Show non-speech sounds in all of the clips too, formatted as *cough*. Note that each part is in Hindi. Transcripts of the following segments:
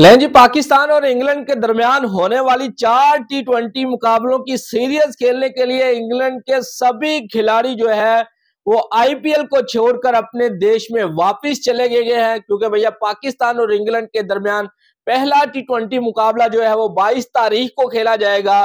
लें जी पाकिस्तान और इंग्लैंड के दरमियान होने वाली चार टी ट्वेंटी मुकाबलों की सीरीज खेलने के लिए इंग्लैंड के सभी खिलाड़ी जो है वो आईपीएल को छोड़कर अपने देश में वापस चले गए हैं क्योंकि भैया पाकिस्तान और इंग्लैंड के दरमियान पहला टी ट्वेंटी मुकाबला जो है वो 22 तारीख को खेला जाएगा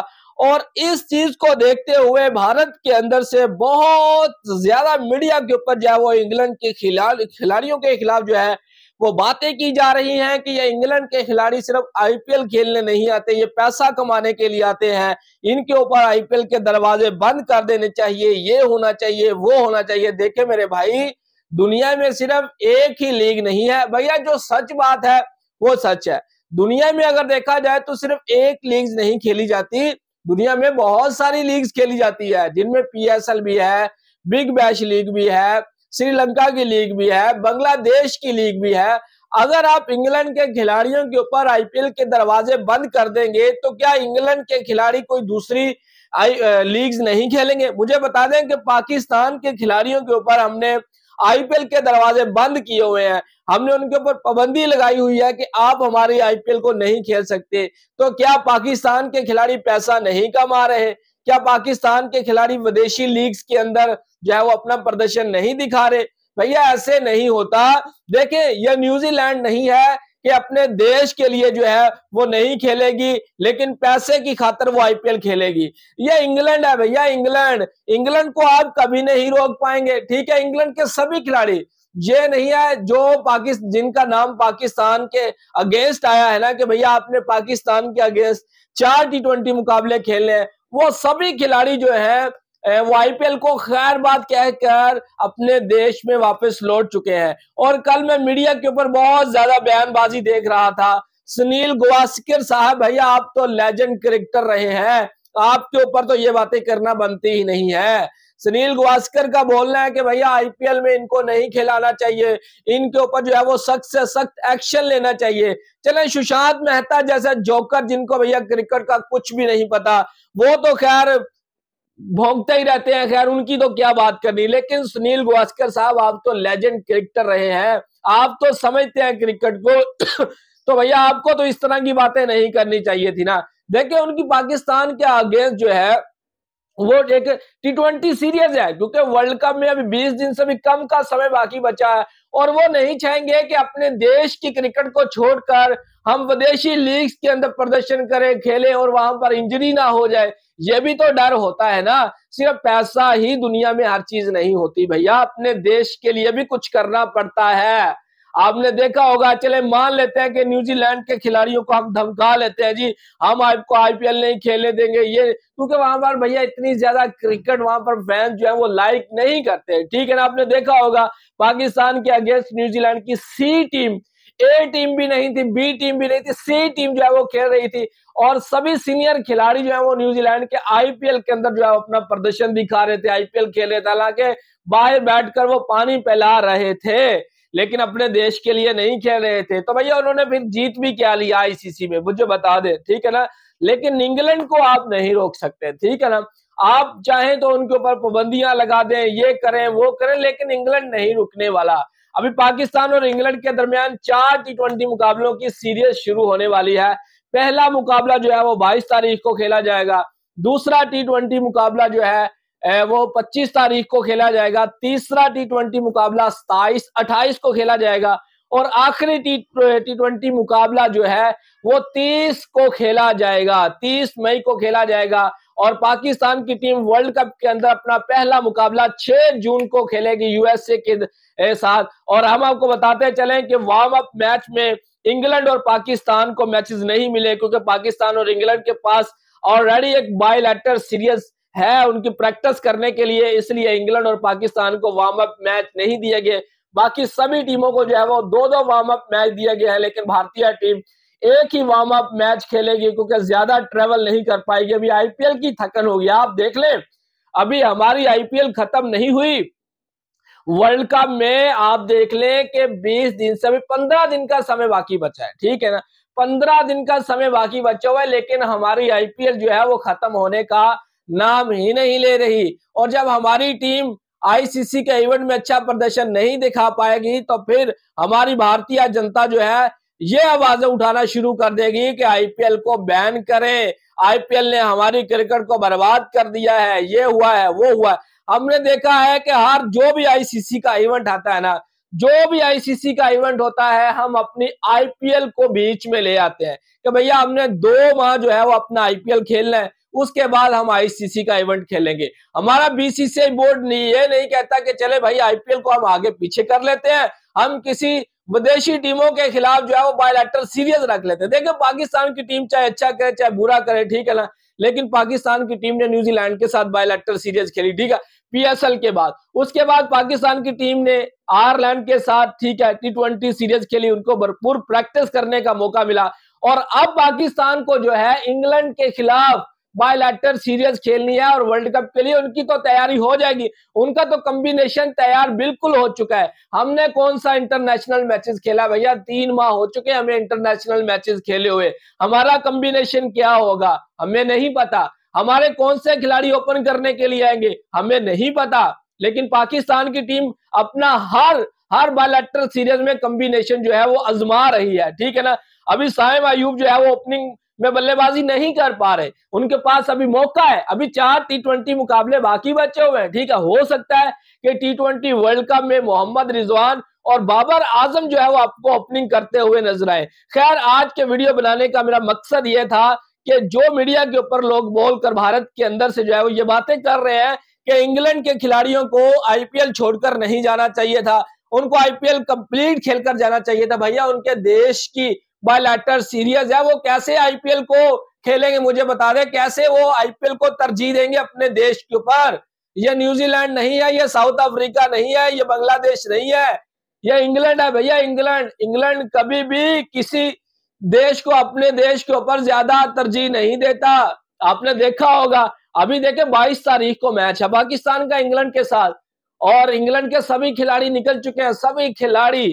और इस चीज को देखते हुए भारत के अंदर से बहुत ज्यादा मीडिया के ऊपर जो है वो इंग्लैंड के खिलाड़ी खिलाड़ियों के खिलाफ जो है वो बातें की जा रही हैं कि ये इंग्लैंड के खिलाड़ी सिर्फ आईपीएल खेलने नहीं आते ये पैसा कमाने के लिए आते हैं इनके ऊपर आईपीएल के दरवाजे बंद कर देने चाहिए ये होना चाहिए वो होना चाहिए देखे मेरे भाई दुनिया में सिर्फ एक ही लीग नहीं है भैया जो सच बात है वो सच है दुनिया में अगर देखा जाए तो सिर्फ एक लीग नहीं खेली जाती दुनिया में बहुत सारी लीग्स खेली जाती है जिनमें पीएसएल भी है बिग बैश लीग भी है श्रीलंका की लीग भी है बांग्लादेश की लीग भी है अगर आप इंग्लैंड के खिलाड़ियों के ऊपर आईपीएल के दरवाजे बंद कर देंगे तो क्या इंग्लैंड के खिलाड़ी कोई दूसरी लीग्स नहीं खेलेंगे मुझे बता दें कि पाकिस्तान के खिलाड़ियों के ऊपर हमने आईपीएल के दरवाजे बंद किए हुए हैं हमने उनके ऊपर पाबंदी लगाई हुई है कि आप हमारी आईपीएल को नहीं खेल सकते तो क्या पाकिस्तान के खिलाड़ी पैसा नहीं कमा रहे क्या पाकिस्तान के खिलाड़ी विदेशी लीग्स के अंदर जो है वो अपना प्रदर्शन नहीं दिखा रहे भैया ऐसे नहीं होता देखे यह न्यूजीलैंड नहीं है कि अपने देश के लिए जो है वो नहीं खेलेगी लेकिन पैसे की खातर वो आईपीएल खेलेगी ये इंग्लैंड है भैया इंग्लैंड इंग्लैंड को आप कभी नहीं रोक पाएंगे ठीक है इंग्लैंड के सभी खिलाड़ी ये नहीं है जो पाकिस्तान जिनका नाम पाकिस्तान के अगेंस्ट आया है ना कि भैया आपने पाकिस्तान के अगेंस्ट चार टी ट्वेंटी मुकाबले खेले हैं वो सभी खिलाड़ी जो है वो आईपीएल को खैर बात कहकर अपने देश में वापस लौट चुके हैं और कल मैं मीडिया के ऊपर बहुत ज्यादा बयानबाजी देख रहा था सुनील गोवास्कर साहब भैया आप तो लेजेंड क्रिकेटर रहे हैं आपके ऊपर तो ये बातें करना बनती ही नहीं है सुनील गवास्कर का बोलना है कि भैया आईपीएल में इनको नहीं खिलाना चाहिए इनके ऊपर जो है वो सख्त से सख्त एक्शन लेना चाहिए चले सुशांत मेहता जैसा जोकर जिनको भैया क्रिकेट का कुछ भी नहीं पता वो तो खैर भोंगते ही रहते हैं खैर उनकी तो क्या बात करनी लेकिन सुनील गवास्कर साहब आप तो लेजेंड क्रिकेटर रहे हैं आप तो समझते हैं क्रिकेट को *coughs* तो भैया आपको तो इस तरह की बातें नहीं करनी चाहिए थी ना देखिए उनकी पाकिस्तान के अगेंस्ट जो है वो एक टी ट्वेंटी सीरीज है क्योंकि वर्ल्ड कप में अभी बीस दिन से भी कम का समय बाकी बचा है और वो नहीं चाहेंगे कि अपने देश की क्रिकेट को छोड़कर हम विदेशी लीग के अंदर प्रदर्शन करें खेलें और वहां पर इंजरी ना हो जाए ये भी तो डर होता है ना सिर्फ पैसा ही दुनिया में हर चीज नहीं होती भैया अपने देश के लिए भी कुछ करना पड़ता है आपने देखा होगा चले मान लेते हैं कि न्यूजीलैंड के खिलाड़ियों को हम धमका लेते हैं जी हम आपको आईपीएल नहीं खेलने देंगे ये क्योंकि वहां पर भैया इतनी ज्यादा क्रिकेट वहां पर फैन जो है वो लाइक नहीं करते ठीक है ना आपने देखा होगा पाकिस्तान के अगेंस्ट न्यूजीलैंड की सी टीम ए टीम भी नहीं थी बी टीम भी नहीं थी सी टीम जो है वो खेल रही थी और सभी सीनियर खिलाड़ी जो है वो न्यूजीलैंड के आईपीएल के अंदर जो है अपना प्रदर्शन दिखा रहे थे आईपीएल खेल रहे थे हालांकि बाहर बैठकर वो पानी पहला रहे थे लेकिन अपने देश के लिए नहीं खेल रहे थे तो भैया उन्होंने फिर जीत भी क्या लिया आईसीसी में मुझे बता दे ठीक है ना लेकिन इंग्लैंड को आप नहीं रोक सकते ठीक है ना आप चाहें तो उनके ऊपर पाबंदियां लगा दें ये करें वो करें लेकिन इंग्लैंड नहीं रुकने वाला अभी पाकिस्तान और इंग्लैंड के दरमियान चार टी ट्वेंटी मुकाबलों की सीरीज शुरू होने वाली है पहला मुकाबला जो है वो बाईस तारीख को खेला जाएगा दूसरा टी ट्वेंटी मुकाबला जो है वो 25 तारीख को खेला जाएगा तीसरा टी ट्वेंटी मुकाबला सताइस अट्ठाईस को खेला जाएगा और आखिरी टी टी ट्वेंटी मुकाबला जो है वो 30 को खेला जाएगा 30 मई को खेला जाएगा और पाकिस्तान की टीम वर्ल्ड कप के अंदर अपना पहला मुकाबला 6 जून को खेलेगी यूएसए के साथ और हम आपको बताते चलें कि वार्म अप मैच में इंग्लैंड और पाकिस्तान को मैचेस नहीं मिले क्योंकि पाकिस्तान और इंग्लैंड के पास ऑलरेडी एक बायोलेटर सीरियस है उनकी प्रैक्टिस करने के लिए इसलिए इंग्लैंड और पाकिस्तान को वार्म अप मैच नहीं दिए गए बाकी सभी टीमों को जो है वो दो दो वार्म अप मैच दिए गए हैं लेकिन भारतीय टीम एक ही वार्म अप मैच खेलेगी क्योंकि ज्यादा ट्रेवल नहीं कर पाएगी अभी आईपीएल की थकन होगी आप देख लें अभी हमारी आईपीएल खत्म नहीं हुई वर्ल्ड कप में आप देख लें कि 20 दिन से अभी 15 दिन का समय बाकी बचा है ठीक है ना 15 दिन का समय बाकी बचा हुआ है लेकिन हमारी आईपीएल जो है वो खत्म होने का नाम ही नहीं ले रही और जब हमारी टीम आईसीसी के इवेंट में अच्छा प्रदर्शन नहीं दिखा पाएगी तो फिर हमारी भारतीय जनता जो है ये आवाजें उठाना शुरू कर देगी कि आईपीएल को बैन करें आईपीएल ने हमारी क्रिकेट को बर्बाद कर दिया है ये हुआ है वो हुआ है हमने देखा है कि हर जो भी आईसीसी का इवेंट आता है ना जो भी आईसीसी का इवेंट होता है हम अपनी आईपीएल को बीच में ले आते हैं कि भैया हमने दो माह जो है वो अपना आईपीएल खेलना है उसके बाद हम आईसीसी का इवेंट खेलेंगे हमारा बीसीसीआई बोर्ड नहीं ये नहीं कहता कि चले भाई आईपीएल को हम आगे पीछे कर लेते हैं हम किसी विदेशी टीमों के खिलाफ जो है वो बायोलेटरल सीरियस रख लेते हैं देखिए पाकिस्तान की टीम चाहे अच्छा करे चाहे बुरा करे ठीक है ना लेकिन पाकिस्तान की टीम ने न्यूजीलैंड के साथ बायोलेटरल सीरियस खेली ठीक है पीएसएल के बाद उसके बाद पाकिस्तान की टीम ने आयरलैंड के साथ ठीक है टी ट्वेंटी सीरीज खेली उनको भरपूर प्रैक्टिस करने का मौका मिला और अब पाकिस्तान को जो है इंग्लैंड के खिलाफ बायलैटर सीरीज खेलनी है और वर्ल्ड कप के लिए उनकी तो तैयारी हो जाएगी उनका तो कम्बिनेशन तैयार बिल्कुल हो चुका है हमने कौन सा इंटरनेशनल मैचेस खेला भैया तीन माह हो चुके हैं हमें इंटरनेशनल मैचेस खेले हुए हमारा कम्बिनेशन क्या होगा हमें नहीं पता हमारे कौन से खिलाड़ी ओपन करने के लिए आएंगे हमें नहीं पता लेकिन पाकिस्तान की टीम अपना हर हर बायलैटर सीरीज में कम्बिनेशन जो है वो आजमा रही है ठीक है ना अभी साइम अयूब जो है वो ओपनिंग में बल्लेबाजी नहीं कर पा रहे उनके पास अभी मौका है अभी चार टी ट्वेंटी मुकाबले बाकी बचे हुए हैं ठीक है हो सकता है कि टी वर्ल्ड कप में मोहम्मद रिजवान और बाबर आजम जो है वो आपको ओपनिंग करते हुए नजर आए खैर आज के वीडियो बनाने का मेरा मकसद ये था कि जो मीडिया के ऊपर लोग बोलकर भारत के अंदर से जो है वो ये बातें कर रहे हैं कि इंग्लैंड के खिलाड़ियों को आईपीएल छोड़कर नहीं जाना चाहिए था उनको आईपीएल कंप्लीट खेलकर जाना चाहिए था भैया उनके देश की बायलैटर सीरीज है वो कैसे आईपीएल को खेलेंगे मुझे बता दें कैसे वो आईपीएल को तरजीह देंगे अपने देश के ऊपर ये न्यूजीलैंड नहीं है ये साउथ अफ्रीका नहीं है ये बांग्लादेश नहीं है ये इंग्लैंड है भैया इंग्लैंड इंग्लैंड कभी भी किसी देश को अपने देश के ऊपर ज्यादा तरजीह नहीं देता आपने देखा होगा अभी देखे 22 तारीख को मैच है पाकिस्तान का इंग्लैंड के साथ और इंग्लैंड के सभी खिलाड़ी निकल चुके हैं सभी खिलाड़ी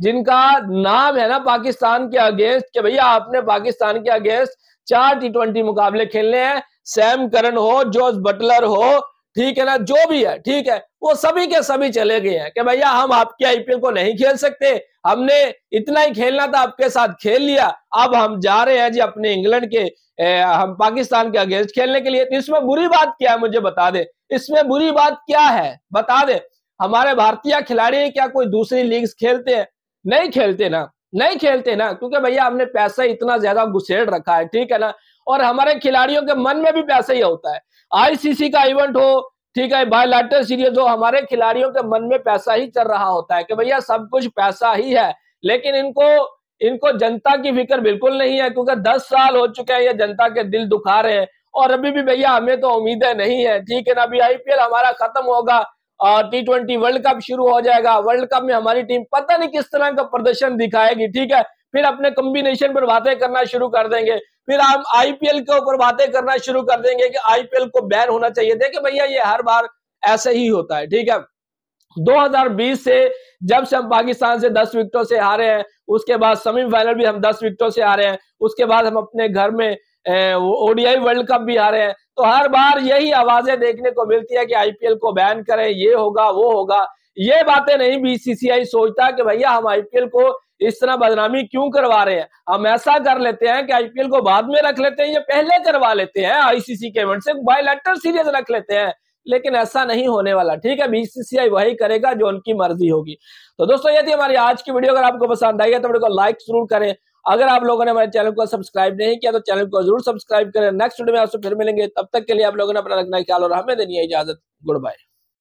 जिनका नाम है ना पाकिस्तान के अगेंस्ट कि भैया आपने पाकिस्तान के अगेंस्ट चार टी ट्वेंटी मुकाबले खेलने हैं सैम करन हो जोस बटलर हो ठीक है ना जो भी है ठीक है वो सभी के सभी चले गए हैं कि भैया हम आपके आईपीएल को नहीं खेल सकते हमने इतना ही खेलना था आपके साथ खेल लिया अब हम जा रहे हैं जी अपने इंग्लैंड के ए, हम पाकिस्तान के अगेंस्ट खेलने के लिए तो इसमें बुरी बात क्या है मुझे बता दे इसमें बुरी बात क्या है बता दे हमारे भारतीय खिलाड़ी क्या कोई दूसरी लीग खेलते हैं नहीं खेलते ना नहीं खेलते ना क्योंकि भैया हमने पैसा इतना ज्यादा घुसेड़ रखा है ठीक है ना और हमारे खिलाड़ियों के मन में भी पैसा ही होता है आईसीसी का इवेंट हो ठीक है लाटर सीरीज हो हमारे खिलाड़ियों के मन में पैसा ही चल रहा होता है कि भैया सब कुछ पैसा ही है लेकिन इनको इनको जनता की फिक्र बिल्कुल नहीं है क्योंकि दस साल हो चुके हैं ये जनता के दिल दुखा रहे हैं और अभी भी भैया हमें तो उम्मीदें नहीं है ठीक है ना अभी आईपीएल हमारा खत्म होगा और टी ट्वेंटी वर्ल्ड कप शुरू हो जाएगा वर्ल्ड कप में हमारी टीम पता नहीं किस तरह का प्रदर्शन दिखाएगी ठीक है फिर अपने कॉम्बिनेशन पर बातें करना शुरू कर देंगे फिर हम आईपीएल के ऊपर बातें करना शुरू कर देंगे कि आईपीएल को बैन होना चाहिए देखिए भैया ये हर बार ऐसे ही होता है ठीक है 2020 से जब से हम पाकिस्तान से 10 विकेटों से हारे हैं उसके बाद सेमीफाइनल भी हम 10 विकेटों से हारे हैं उसके बाद हम अपने घर में ओडीआई वर्ल्ड कप भी हारे हैं तो हर बार यही आवाजें देखने को मिलती है कि आईपीएल को बैन करें ये होगा वो होगा ये बातें नहीं बीसीसीआई सोचता कि भैया हम आईपीएल को इस तरह बदनामी क्यों करवा रहे हैं हम ऐसा कर लेते हैं कि आईपीएल को बाद में रख लेते हैं ये पहले करवा लेते हैं आईसीसी के इवेंट से बायोलेटर सीरीज रख लेते हैं लेकिन ऐसा नहीं होने वाला ठीक है बीसीसीआई वही करेगा जो उनकी मर्जी होगी तो दोस्तों ये थी हमारी आज की वीडियो अगर आपको पसंद आई है तो वीडियो को लाइक जरूर करें अगर आप लोगों ने हमारे चैनल को सब्सक्राइब नहीं किया तो चैनल को जरूर सब्सक्राइब करें नेक्स्ट वीडियो में आपसे फिर मिलेंगे तब तक के लिए आप लोगों ने अपना रखना ख्याल और हमें देनी है इजाजत गुड बाय